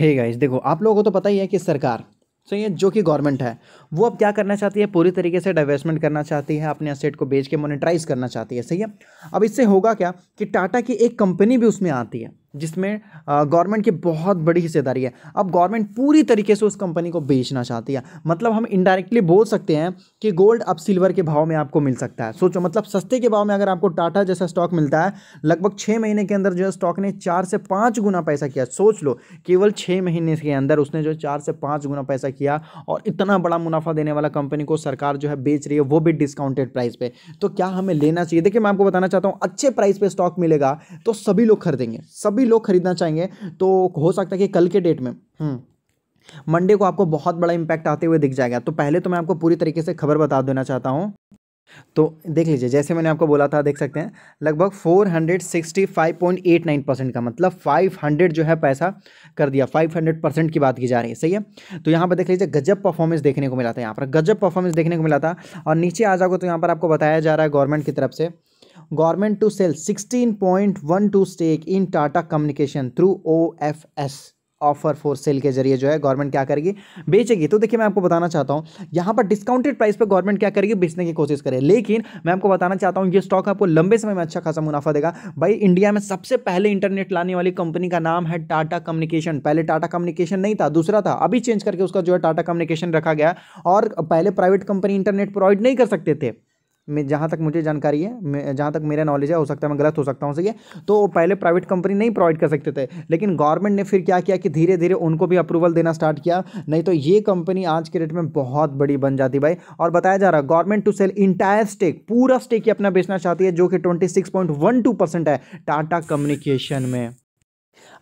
हे hey guys देखो आप लोगों को तो पता ही है कि सरकार सही ये जो कि गवर्नमेंट है वो अब क्या करना चाहती है पूरी तरीके से डाइवेस्टमेंट करना चाहती है अपने असेट को बेच के मोनिटाइज करना चाहती है सही है अब इससे होगा क्या कि टाटा की एक कंपनी भी उसमें आती है जिसमें गवर्नमेंट की बहुत बड़ी हिस्सेदारी है अब गवर्नमेंट पूरी तरीके से उस कंपनी को बेचना चाहती है मतलब हम इनडायरेक्टली बोल सकते हैं कि गोल्ड अब सिल्वर के भाव में आपको मिल सकता है सोचो मतलब सस्ते के भाव में अगर आपको टाटा जैसा स्टॉक मिलता है लगभग छः महीने के अंदर जो है स्टॉक ने चार से पाँच गुना पैसा किया सोच लो केवल छः महीने के अंदर उसने जो चार से पाँच गुना पैसा किया और इतना बड़ा मुनाफा देने वाला कंपनी को सरकार जो है बेच रही है वो भी डिस्काउंटेड प्राइस पे तो क्या हमें लेना चाहिए देखिए मैं आपको बताना चाहता हूँ अच्छे प्राइस पर स्टॉक मिलेगा तो सभी लोग खरीदेंगे सभी भी लोग खरीदना चाहेंगे तो हो सकता है कि कल के डेट में मंडे हम्म। को आपको बहुत बड़ा इम्पैक्ट आते हुए दिख जाएगा तो पहले तो मैं आपको पूरी तरीके से खबर बता देना चाहता हूँ तो देख लीजिए जैसे मैंने आपको बोला था देख सकते हैं लगभग 465.89 परसेंट का मतलब 500 जो है पैसा कर दिया 500 परसेंट की बात की जा रही है सही है तो यहाँ पर देख लीजिए गजब परफॉर्मेंस देखने को मिला था यहाँ पर गजब परफॉर्मेंस देखने को मिला था और नीचे आ जाओगे तो यहाँ पर आपको बताया जा रहा है गवर्नमेंट की तरफ से government to sell 16.12 stake in Tata communication through O F S offer for sale के जरिए जो है गवर्नमेंट क्या करेगी बेचेगी तो देखिए मैं आपको बताना चाहता हूँ यहाँ पर डिस्काउंटेड प्राइस पर गवर्नमेंट क्या करेगी बेचने की कोशिश करे लेकिन मैं आपको बताना चाहता हूँ ये स्टॉक आपको लंबे समय में अच्छा खासा मुनाफा देगा भाई इंडिया में सबसे पहले इंटरनेट लाने वाली कंपनी का नाम है टाटा कम्युनिकेशन पहले टाटा कम्युनिकेशन नहीं था दूसरा था अभी चेंज करके उसका जो है टाटा कम्युनिकेशन रखा गया और पहले प्राइवेट कंपनी इंटरनेट प्रोवाइड नहीं कर सकते थे मैं जहाँ तक मुझे जानकारी है जहाँ तक मेरा नॉलेज है हो सकता है मैं गलत हो सकता हूँ सही है तो पहले प्राइवेट कंपनी नहीं प्रोवाइड कर सकते थे लेकिन गवर्नमेंट ने फिर क्या किया कि धीरे धीरे उनको भी अप्रूवल देना स्टार्ट किया नहीं तो ये कंपनी आज के डेट में बहुत बड़ी बन जाती भाई और बताया जा रहा है government to sell entire stake पूरा स्टेक ही अपना बेचना चाहती है जो कि twenty six point one two percent है टाटा कम्युनिकेशन में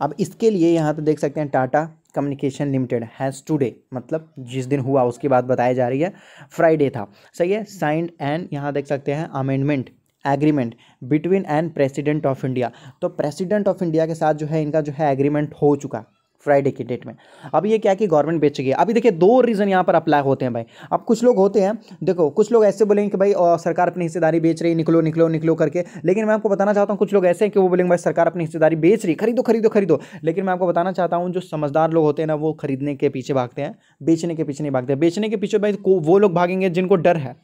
अब इसके लिए यहाँ तो देख सकते हैं Tata communication limited has today मतलब जिस दिन हुआ उसकी बात बताई जा रही है फ्राइडे था सही है साइंड एंड यहाँ देख सकते हैं amendment agreement between and president of India तो प्रेसिडेंट ऑफ इंडिया के साथ जो है इनका जो है एग्रीमेंट हो चुका फ्राइडे की डेट में अब ये क्या कि गवर्नमेंट बेच गई अभी देखिए दो रीज़न यहाँ पर अप्लाई होते हैं भाई अब कुछ लोग होते हैं देखो कुछ लोग ऐसे बोलेंगे कि भाई सरकार अपनी हिस्सेदारी बेच रही निकलो निकलो निकलो करके लेकिन मैं आपको बताना चाहता हूँ कुछ लोग ऐसे हैं कि वो बोलेंगे भाई सरकार अपनी हिस्सेदारी बेच रही खरीदो खरीदो खरीदो लेकिन मैं आपको बताना चाहता हूँ जो समझदार लोग होते हैं ना वो खरीदने के पीछे भागते हैं बेचने के पीछे नहीं भागते बेचने के पीछे भाई वो लोग भागेंगे जिनको डर है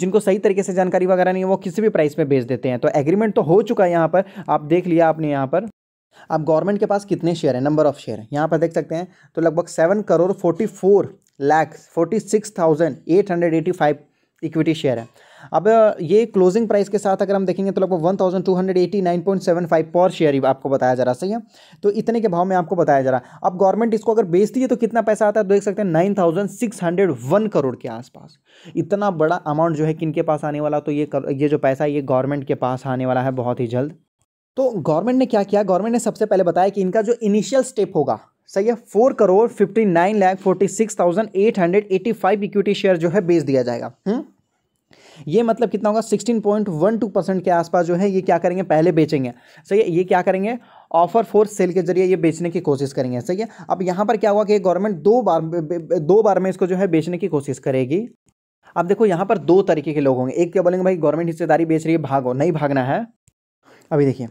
जिनको सही तरीके से जानकारी वगैरह नहीं है वो किसी भी प्राइस में बेच देते हैं तो एग्रीमेंट तो हो चुका है यहाँ पर आप देख लिया आपने यहाँ पर अब गवर्नमेंट के पास कितने शेयर हैं नंबर ऑफ शेयर है यहाँ पर देख सकते हैं तो लगभग seven crore forty four lakh forty six thousand eight hundred eighty five equity share है अब uh, ये क्लोजिंग प्राइस के साथ अगर हम देखेंगे तो लगभग one thousand two hundred eighty nine point seven five per share ही आपको बताया जा रहा सही है तो इतने के भाव में आपको बताया जा रहा अब गवर्नमेंट इसको अगर बेचती है तो कितना पैसा आता है तो देख सकते हैं nine thousand six hundred one crore के आसपास इतना बड़ा अमाउंट जो है किन के पास आने वाला तो ये कर, ये जो पैसा ये गवर्नमेंट के पास आने वाला है बहुत ही जल्द तो गवर्नमेंट ने क्या किया गवर्नमेंट ने सबसे पहले बताया कि इनका जो इनिशियल स्टेप होगा सही है four crore fifty nine lakh forty six thousand eight hundred eighty five equity share जो है बेच दिया जाएगा हुँ? हम्म? ये मतलब कितना होगा sixteen point one two percent के आसपास जो है ये क्या करेंगे पहले बेचेंगे सही है ये क्या करेंगे ऑफर फोर सेल के जरिए ये बेचने की कोशिश करेंगे सही है अब यहाँ पर क्या हुआ कि गवर्नमेंट दो बार दो बार में इसको जो है बेचने की कोशिश करेगी अब देखो यहाँ पर दो तरीके के लोग होंगे एक क्या बोलेंगे भाई गवर्नमेंट हिस्सेदारी बेच रही है भागो नहीं भागना है अभी देखिए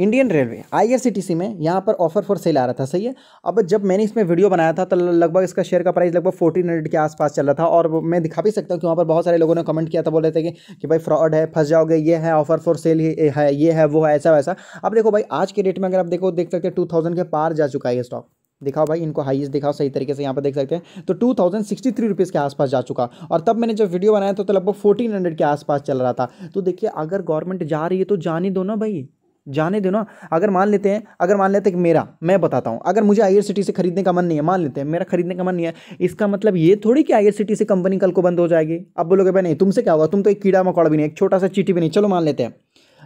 इंडियन रेलवे आईआरसीटीसी में यहाँ पर ऑफर फॉर सेल आ रहा था सही है अब जब मैंने इसमें वीडियो बनाया था तो लगभग इसका शेयर का प्राइस लगभग फोर्टीन हंड्रेड के आसपास चल रहा था और मैं दिखा भी सकता हूँ कि वहाँ पर बहुत सारे लोगों ने कमेंट किया था बोल रहे थे कि, कि भाई फ्रॉड है फंस जाओगे ये है ऑफर फॉर सेल है ये है वो है ऐसा वैसा अब देखो भाई आज के डेट में अगर आप देखो देख सकते हैं टू के पार जा चुका है ये स्टॉक दिखाओ भाई इनको हाईएस्ट दिखाओ सही तरीके से यहाँ पर देख सकते हैं तो two thousand sixty three rupees के आसपास जा चुका और तब मैंने जब वीडियो बनाया तो, तो लगभग फोर्टीन हंड्रेड के आसपास चल रहा था तो देखिए अगर गवर्नमेंट जा रही है तो जाने दो ना भाई जाने दो ना अगर मान लेते हैं अगर मान लेते हैं कि मेरा मैं बताता हूँ अगर मुझे आई से खरीदने का मन नहीं है मान लेते हैं मेरा खरीदने का मन नहीं है इसका मतलब ये थोड़ी कि आई से कंपनी कल को बंद हो जाएगी अब बोलोगे भाई नहीं तुमसे क्या होगा तुम तो एक कीड़ा मकौड़ा भी नहीं एक छोटा सा चीटी भी नहीं चलो मान लेते हैं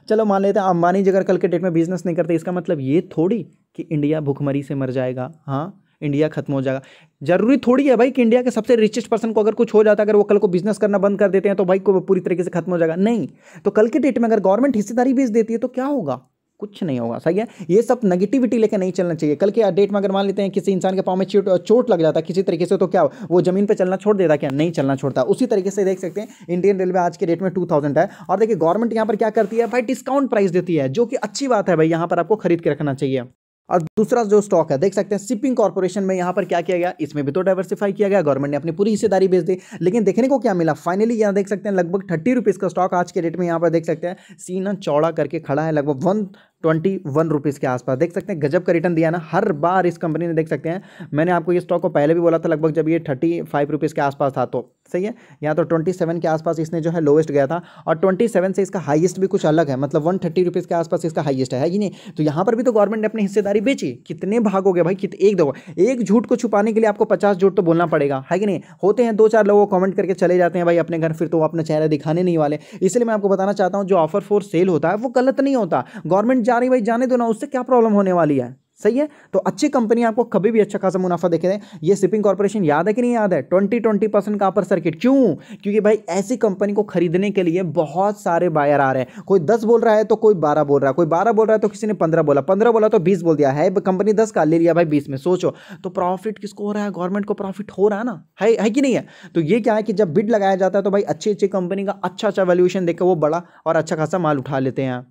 चलो मान लेते हैं अंबानी जी अगर कल के डेट में बिजनेस नहीं करते इसका मतलब ये थोड़ी कि इंडिया भुखमरी से मर जाएगा हाँ इंडिया खत्म हो जाएगा जरूरी थोड़ी है भाई कि इंडिया के सबसे रिचेस्ट पर्सन को अगर कुछ हो जाता है अगर वो कल को बिजनेस करना बंद कर देते हैं तो भाई को पूरी तरीके से खत्म हो जाएगा नहीं तो कल के डेट में अगर गवर्नमेंट हिस्सेदारी बेच देती है तो क्या होगा कुछ नहीं होगा सही है ये सब नेगेटिविटी लेकर नहीं चलना चाहिए कल के डेट में अगर मान लेते हैं किसी इंसान के पाँव में चोट चोट लग जाता है किसी तरीके से तो क्या वो जमीन पर चलना छोड़ देता क्या नहीं चलना छोड़ता उसी तरीके से देख सकते हैं इंडियन रेलवे आज के डेट में टू है और देखिए गवर्नमेंट यहाँ पर क्या करती है भाई डिस्काउंट प्राइस देती है जो कि अच्छी बात है भाई यहाँ पर आपको खरीद के रखना चाहिए और दूसरा जो स्टॉक है देख सकते हैं शिपिंग कॉर्पोरेशन में यहाँ पर क्या किया गया इसमें भी तो डाइवर्सिफाई किया गया गवर्नमेंट ने अपनी पूरी हिस्सेदारी बेच दी लेकिन देखने को क्या मिला फाइनली यहाँ देख सकते हैं लगभग थर्टी रुपीज़ का स्टॉक आज के डेट में यहाँ पर देख सकते हैं सीना चौड़ा करके खड़ा है लगभग वन ट्वेंटी वन रुपीज़ के आसपास देख सकते हैं गजब का रिटर्न दिया ना हर बार इस कंपनी ने देख सकते हैं मैंने आपको ये स्टॉक को पहले भी बोला था लगभग जब ये थर्टी फाइव रुपीज़ के आसपास था तो सही है यहाँ तो ट्वेंटी सेवन के आसपास इसने जो है लोएस्ट गया था और ट्वेंटी सेवन से इसका हाईएस्ट भी कुछ अलग है मतलब वन थर्टी रुपीज़ के आसपास इसका हाईएस्ट है ही नहीं तो यहाँ पर भी तो गवर्नमेंट ने अपनी हिस्सेदारी बेची कितने भागोगे भाई कित एक दो एक झूठ को छुपाने के लिए आपको पचास झूठ तो बोलना पड़ेगा है कि नहीं होते हैं दो चार लोग कॉमेंट करके चले जाते हैं भाई अपने घर फिर तो वो अपना चेहरा दिखाने नहीं वाले इसलिए मैं आपको बताना चाहता हूँ जो ऑफर फॉर सेल होता है वो गलत नहीं होता गवर्नमेंट जा रही भाई जाने दो ना उससे क्या प्रॉब्लम होने वाली है सही है तो अच्छी कंपनी आपको कभी भी अच्छा खासा मुनाफा देखे दे ये शिपिंग कॉर्पोरेशन याद है कि नहीं याद है ट्वेंटी ट्वेंटी परसेंट का अपर सर्किट क्यों क्योंकि भाई ऐसी कंपनी को खरीदने के लिए बहुत सारे बायर आ रहे हैं कोई दस बोल रहा है तो कोई बारह बोल रहा है कोई बारह बोल रहा है तो किसी ने पंद्रह बोला पंद्रह बोला तो बीस बोल दिया है कंपनी दस का ले लिया भाई बीस में सोचो तो प्रॉफिट किसको हो रहा है गवर्नमेंट को प्रॉफिट हो रहा है ना है, है कि नहीं है तो ये क्या है कि जब बिड लगाया जाता है तो भाई अच्छी अच्छी कंपनी का अच्छा अच्छा वैल्यूएशन देखकर वो बड़ा और अच्छा खासा माल उठा लेते हैं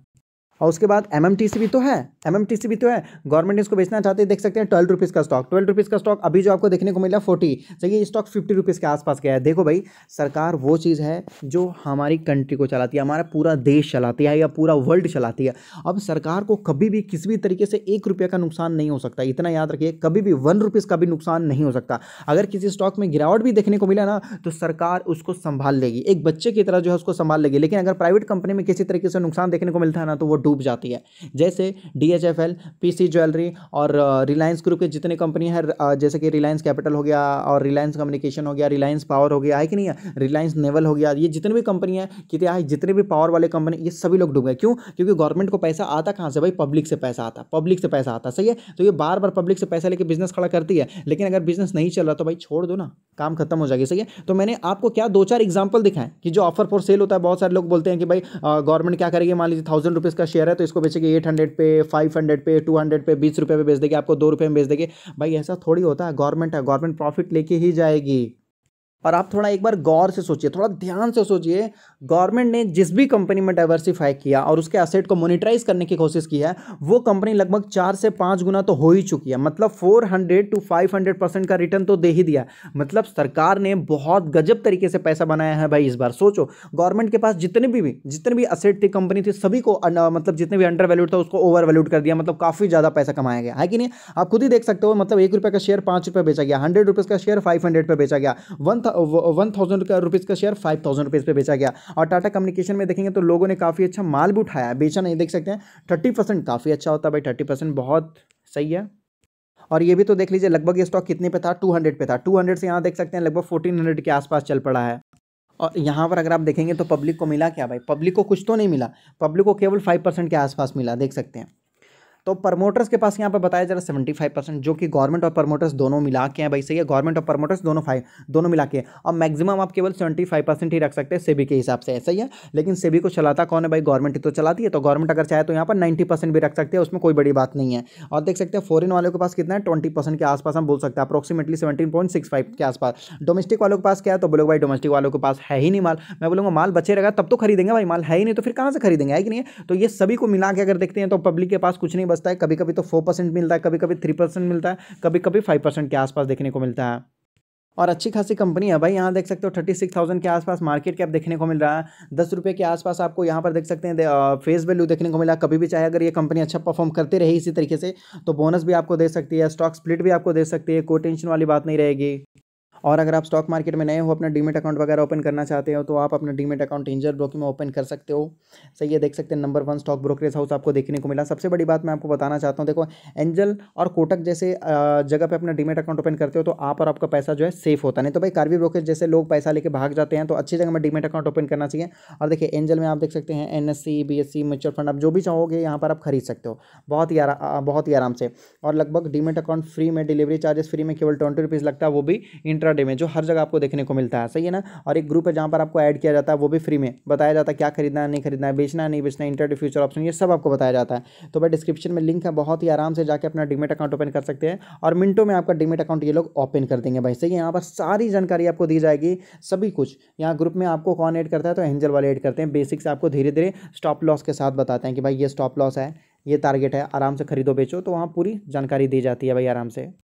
और उसके बाद एम भी तो है एम भी तो है गवर्नमेंट इसको बेचना चाहते हैं देख सकते हैं ट्वेल्व रुपीज़ का स्टॉक ट्वेल्व रुपीज़ का स्टॉक अभी जो आपको देखने को मिला फोर्टी चलिए स्टॉक फिफ्टी रुपीज़ के आसपास गया है देखो भाई सरकार वो चीज़ है जो हमारी कंट्री को चलाती है हमारा पूरा देश चलाती है या पूरा वर्ल्ड चलाती है अब सरकार को कभी भी किसी भी तरीके से एक रुपये का नुकसान नहीं हो सकता इतना याद रखिए कभी भी वन रुपीज़ का भी नुकसान नहीं हो सकता अगर किसी स्टॉक में गिरावट भी देखने को मिला ना तो सरकार उसको संभाल लेगी एक बच्चे की तरह जो है उसको संभाल लेगी लेकिन अगर प्राइवेट कंपनी में किसी तरीके से नुकसान देखने को मिलता है ना तो वो डूब जाती है जैसे D H F L P C jewellery और रिलायंस ग्रुप के जितने कंपनी हैं जैसे कि रिलायंस कैपिटल हो गया और रिलायंस कम्युनिकेशन हो गया रिलायंस पावर हो गया है कि नहीं है रिलायंस नेवल हो गया ये जितने भी कंपनी है कितने आए जितने भी पावर वाले कंपनी ये सभी लोग डूब गए क्यों क्योंकि गवर्नमेंट को पैसा आता कहाँ से भाई पब्लिक से पैसा आता पब्लिक से पैसा आता सही है तो ये बार बार पब्लिक से पैसा लेके बिजनेस खड़ा करती है लेकिन अगर बिजनेस नहीं चल रहा तो भाई छोड़ दो ना काम खत्म हो जाएगी सही है तो मैंने आपको क्या दो चार एग्जाम्पल दिखाएं कि जो ऑफर फॉर सेल होता है बहुत सारे लोग बोलते हैं कि भाई गवर्नमेंट क्या करेगी मान लीजिए थाउजेंड रुपीज़ का शेयर है तो इसको बेचेंगे एट हंड्रेड पे फाइव हंड्रेड पे टू हंड्रेड पे बीस रुपये पे बेच देंगे आपको दो रुपये में बेच देंगे भाई ऐसा थोड़ी होता है गवर्नमेंट है गवर्नमेंट प्रॉफिट लेके ही जाएगी और आप थोड़ा एक बार गौर से सोचिए थोड़ा ध्यान से सोचिए गवर्नमेंट ने जिस भी कंपनी में डाइवर्सिफाई किया और उसके एसेट को मोनिटराइज करने की कोशिश की है वो कंपनी लगभग चार से पाँच गुना तो हो ही चुकी है मतलब four hundred to five hundred percent का रिटर्न तो दे ही दिया मतलब सरकार ने बहुत गजब तरीके से पैसा बनाया है भाई इस बार सोचो गवर्नमेंट के पास जितने भी, जितने भी असेट थी कंपनी थी सभी को मतलब जितने भी अंडर वैल्यूड था उसको ओवर वैल्यूड कर दिया मतलब काफ़ी ज़्यादा पैसा कमाया गया है कि नहीं आप खुद ही देख सकते हो मतलब एक रुपये का शेयर पाँच रुपये बेचा गया हंड्रेड रुपीज़ का शेयर फाइव हंड्रेड पर बेचा गया वन वन थाउजेंड का रुपीज़ का शेयर फाइव थाउजेंड रुपीज़ पर बेचा गया और टाटा कम्युनिकेशन में देखेंगे तो लोगों ने काफ़ी अच्छा माल भी उठाया बेचा नहीं देख सकते हैं थर्टी परसेंट काफ़ी अच्छा होता भाई थर्टी परसेंट बहुत सही है और ये भी तो देख लीजिए लगभग ये स्टॉक कितने पे था टू पे था 200 से यहाँ देख सकते हैं लगभग हंड्रेड के आसपास चल पड़ा है और यहाँ पर अगर आप देखेंगे तो पब्लिक को मिला क्या भाई पब्लिक को कुछ तो नहीं मिला पब्लिक को केवल फाइव परसेंट के आसपास मिला देख सकते हैं तो प्रमोटर्स के पास यहाँ पर बताया जा रहा है सेवेंटी फाइव परसेंट जो कि गवर्नमेंट और प्रमोटर्स दोनों मिला के हैं भाई सही है गवर्नमेंट और प्रमोटर्स दोनों फाइव दोनों मिला के और मैक्सिमम आप केवल सेवेंटी फाइव परसेंट ही रख सकते हैं सेबी के हिसाब से ऐसा ही है लेकिन सेबी को चलाता कौन है भाई गवर्नमेंट ही तो चलाती है तो गवर्नमेंट अगर चाहे तो यहाँ पर नाइन्टी परसेंट भी रख सकते हैं उसमें कोई बड़ी बात नहीं है और देख सकते हैं फॉरन वालों के पास कितना है ट्वेंटी परसेंट के आसपास हम बोल सकते हैं approximately seventeen point six five के आसपास डोमेस्टिक वालों के पास क्या है तो बोलो भाई डोमेस्टिक वालों के पास है ही नहीं माल मैं बोलूँगा माल बचे रहेगा तब तो खरीदेंगे भाई माल है ही नहीं तो फिर कहाँ से खरीदेंगे है कि नहीं तो ये सभी को मिला के अगर देखते हैं तो पब्लिक के पास कुछ नहीं बस बचता है कभी कभी तो फोर परसेंट मिलता है कभी कभी थ्री परसेंट मिलता है कभी कभी फाइव परसेंट के आसपास देखने को मिलता है और अच्छी खासी कंपनी है भाई यहाँ देख सकते हो थर्टी सिक्स थाउजेंड के आसपास मार्केट कैप देखने को मिल रहा है दस रुपये के आसपास आपको यहाँ पर देख सकते हैं फेस वैल्यू देखने को मिला कभी भी चाहे अगर ये कंपनी अच्छा परफॉर्म करती रही इसी तरीके से तो बोनस भी आपको दे सकती है स्टॉक स्प्लिट भी आपको दे सकती है कोई टेंशन वाली बात नहीं रहेगी और अगर आप स्टॉक मार्केट में नए हो अपना डीमेट अकाउंट वगैरह ओपन करना चाहते हो तो आप अपना डीमेट अकाउंट इंजर ब्रोकिंग में ओपन कर सकते हो सही है देख सकते हैं number one stock brokerage house आपको देखने को मिला सबसे बड़ी बात मैं आपको बताना चाहता हूँ देखो एंजल और कोटक जैसे जगह पर अपना डीमेट अकाउंट ओपन करते हो तो आप और आपका पैसा जो है सेफ होता नहीं तो भाई कार्वी ब्रोकरेज जैसे लोग पैसा लेकर भाग जाते हैं तो अच्छी जगह में डीमेट अकाउंट ओपन करना चाहिए और देखिए एंजल में आप देख सकते हैं एन एस म्यूचुअल फंड आप जो भी चाहोगे यहाँ पर आप खरीद सकते हो बहुत ही बहुत ही आराम से और लगभग डीमेट अकाउंट फ्री में डिलीवरी चार्जेस फ्री में केवल ट्वेंटी रुपीज़ लगता है वो भी इंटर एक्स्ट्रा डैमेज जो हर जगह आपको देखने को मिलता है सही है ना और एक ग्रुप है जहाँ पर आपको ऐड किया जाता है वो भी फ्री में बताया जाता है क्या खरीदना है नहीं खरीदना है बेचना है नहीं बेचना है फ्यूचर ऑप्शन ये सब आपको बताया जाता है तो भाई डिस्क्रिप्शन में लिंक है बहुत ही आराम से जाकर अपना डिमेट अकाउंट ओपन कर सकते हैं और मिनटों में आपका डिमेट अकाउंट ये लोग ओपन कर देंगे भाई सही है यहाँ पर सारी जानकारी आपको दी जाएगी सभी कुछ यहाँ ग्रुप में आपको कौन एड करता है तो एंजल वाले एड करते हैं बेसिक्स आपको धीरे धीरे स्टॉप लॉस के साथ बताते हैं कि भाई ये स्टॉप लॉस है ये टारगेट है आराम से खरीदो बेचो तो वहाँ पूरी जानकारी दी जाती है भाई आराम से